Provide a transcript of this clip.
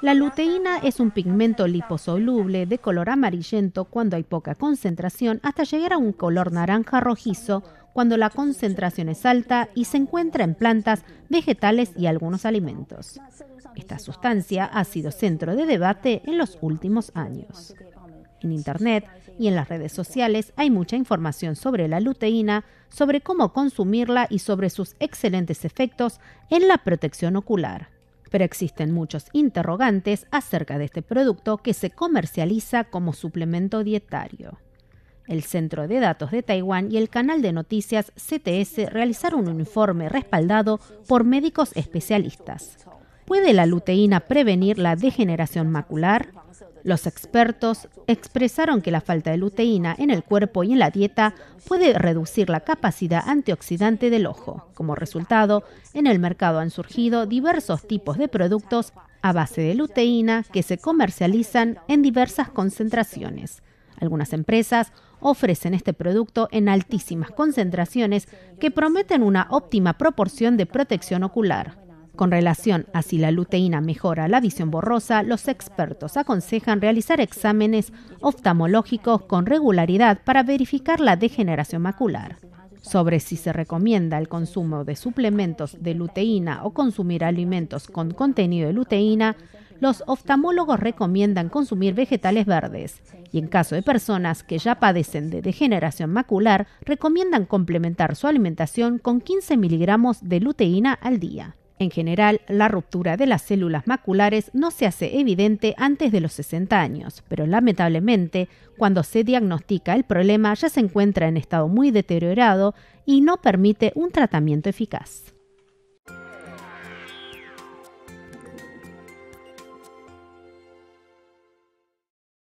La luteína es un pigmento liposoluble de color amarillento cuando hay poca concentración hasta llegar a un color naranja rojizo cuando la concentración es alta y se encuentra en plantas, vegetales y algunos alimentos. Esta sustancia ha sido centro de debate en los últimos años. En Internet y en las redes sociales hay mucha información sobre la luteína, sobre cómo consumirla y sobre sus excelentes efectos en la protección ocular pero existen muchos interrogantes acerca de este producto que se comercializa como suplemento dietario. El Centro de Datos de Taiwán y el canal de noticias CTS realizaron un informe respaldado por médicos especialistas. ¿Puede la luteína prevenir la degeneración macular? Los expertos expresaron que la falta de luteína en el cuerpo y en la dieta puede reducir la capacidad antioxidante del ojo. Como resultado, en el mercado han surgido diversos tipos de productos a base de luteína que se comercializan en diversas concentraciones. Algunas empresas ofrecen este producto en altísimas concentraciones que prometen una óptima proporción de protección ocular. Con relación a si la luteína mejora la visión borrosa, los expertos aconsejan realizar exámenes oftalmológicos con regularidad para verificar la degeneración macular. Sobre si se recomienda el consumo de suplementos de luteína o consumir alimentos con contenido de luteína, los oftalmólogos recomiendan consumir vegetales verdes y en caso de personas que ya padecen de degeneración macular, recomiendan complementar su alimentación con 15 miligramos de luteína al día. En general, la ruptura de las células maculares no se hace evidente antes de los 60 años, pero lamentablemente, cuando se diagnostica el problema ya se encuentra en estado muy deteriorado y no permite un tratamiento eficaz.